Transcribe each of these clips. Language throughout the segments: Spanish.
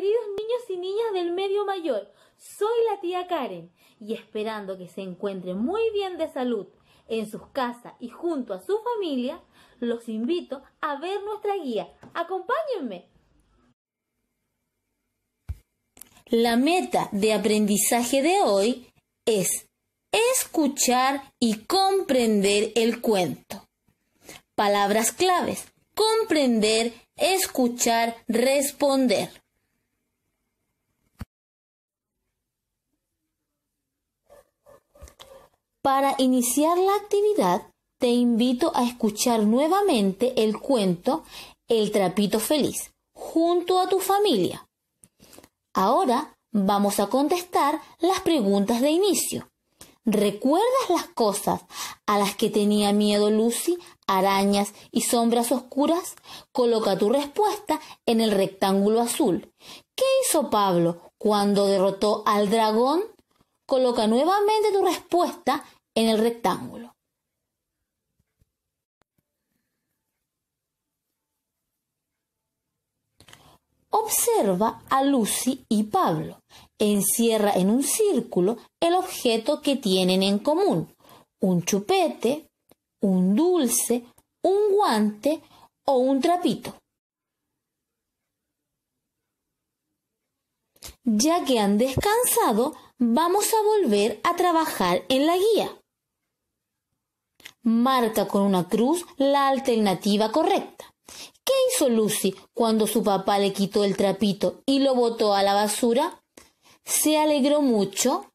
queridos niños y niñas del medio mayor, soy la tía Karen y esperando que se encuentren muy bien de salud en sus casas y junto a su familia, los invito a ver nuestra guía. Acompáñenme. La meta de aprendizaje de hoy es escuchar y comprender el cuento. Palabras claves. Comprender, escuchar, responder. Para iniciar la actividad, te invito a escuchar nuevamente el cuento El trapito feliz junto a tu familia. Ahora vamos a contestar las preguntas de inicio. ¿Recuerdas las cosas a las que tenía miedo Lucy, arañas y sombras oscuras? Coloca tu respuesta en el rectángulo azul. ¿Qué hizo Pablo cuando derrotó al dragón? Coloca nuevamente tu respuesta en el rectángulo. Observa a Lucy y Pablo. Encierra en un círculo el objeto que tienen en común. Un chupete, un dulce, un guante o un trapito. ya que han descansado, vamos a volver a trabajar en la guía. Marca con una cruz la alternativa correcta. ¿Qué hizo Lucy cuando su papá le quitó el trapito y lo botó a la basura? Se alegró mucho,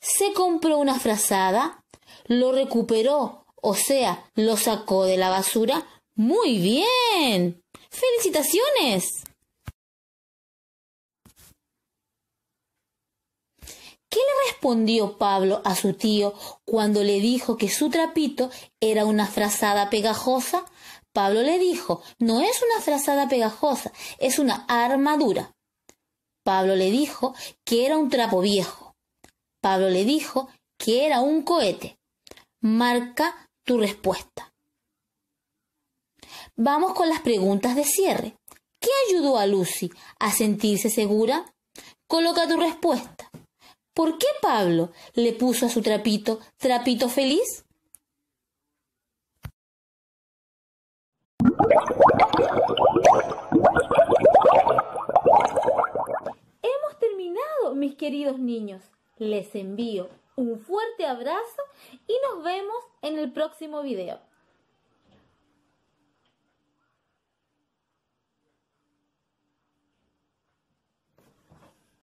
se compró una frazada, lo recuperó, o sea, lo sacó de la basura. ¡Muy bien! ¡Felicitaciones! respondió Pablo a su tío cuando le dijo que su trapito era una frazada pegajosa? Pablo le dijo, no es una frazada pegajosa, es una armadura. Pablo le dijo que era un trapo viejo. Pablo le dijo que era un cohete. Marca tu respuesta. Vamos con las preguntas de cierre. ¿Qué ayudó a Lucy a sentirse segura? Coloca tu respuesta. ¿Por qué Pablo le puso a su trapito trapito feliz? Hemos terminado, mis queridos niños. Les envío un fuerte abrazo y nos vemos en el próximo video.